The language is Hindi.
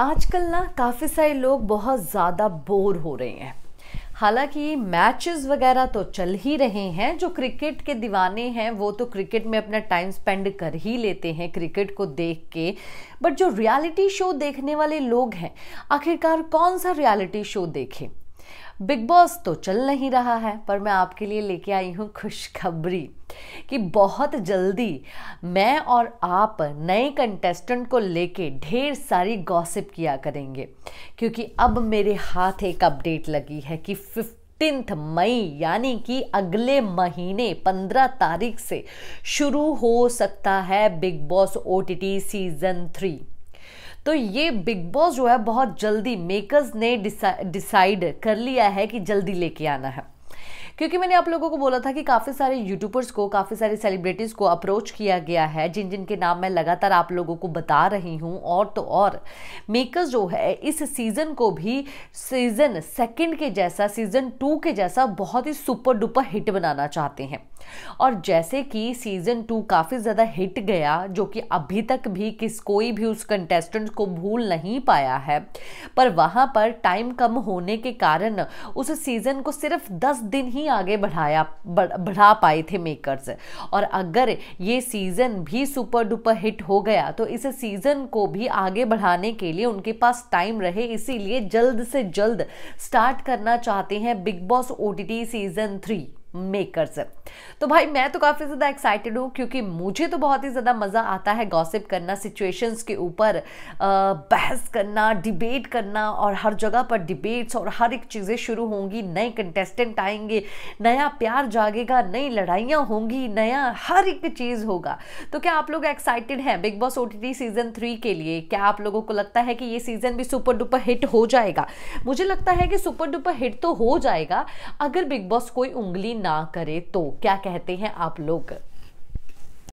आजकल ना काफ़ी सारे लोग बहुत ज़्यादा बोर हो रहे हैं हालांकि मैचेस वगैरह तो चल ही रहे हैं जो क्रिकेट के दीवाने हैं वो तो क्रिकेट में अपना टाइम स्पेंड कर ही लेते हैं क्रिकेट को देख के बट जो रियलिटी शो देखने वाले लोग हैं आखिरकार कौन सा रियलिटी शो देखें बिग बॉस तो चल नहीं रहा है पर मैं आपके लिए लेके आई हूँ खुशखबरी कि बहुत जल्दी मैं और आप नए कंटेस्टेंट को लेके ढेर सारी गॉसिप किया करेंगे क्योंकि अब मेरे हाथ एक अपडेट लगी है कि फिफ्थ फिफ्टींथ मई यानी कि अगले महीने पंद्रह तारीख से शुरू हो सकता है Bigg Boss O season three तो ये बिग बॉस जो है बहुत जल्दी मेकर्स ने डिसाइड कर लिया है कि जल्दी लेके आना है क्योंकि मैंने आप लोगों को बोला था कि काफ़ी सारे यूट्यूबर्स को काफ़ी सारे सेलिब्रिटीज़ को अप्रोच किया गया है जिन जिन के नाम मैं लगातार आप लोगों को बता रही हूँ और तो और मेकर्स जो है इस सीज़न को भी सीज़न सेकेंड के जैसा सीज़न टू के जैसा बहुत ही सुपर डुपर हिट बनाना चाहते हैं और जैसे कि सीज़न टू काफ़ी ज़्यादा हिट गया जो कि अभी तक भी किस कोई भी उस कंटेस्टेंट को भूल नहीं पाया है पर वहाँ पर टाइम कम होने के कारण उस सीज़न को सिर्फ दस दिन ही आगे बढ़ाया बढ़ा पाए थे मेकर्स और अगर ये सीज़न भी सुपर डुपर हिट हो गया तो इस सीज़न को भी आगे बढ़ाने के लिए उनके पास टाइम रहे इसीलिए जल्द से जल्द स्टार्ट करना चाहते हैं Bigg Boss O season three makers तो भाई मैं तो काफ़ी ज़्यादा एक्साइटेड हूँ क्योंकि मुझे तो बहुत ही ज़्यादा मज़ा आता है गॉसिप करना सिचुएशंस के ऊपर बहस करना डिबेट करना और हर जगह पर डिबेट्स और हर एक चीज़ें शुरू होंगी नए कंटेस्टेंट आएंगे नया प्यार जागेगा नई लड़ाइयाँ होंगी नया हर एक चीज़ होगा तो क्या आप लोग एक्साइटेड हैं Bigg Boss O season three के लिए क्या आप लोगों को लगता है कि ये सीज़न भी सुपर डुपर हिट हो जाएगा मुझे लगता है कि सुपर डुपर हिट तो हो जाएगा अगर बिग बॉस कोई उंगली ना करे तो क्या कहते हैं आप लोग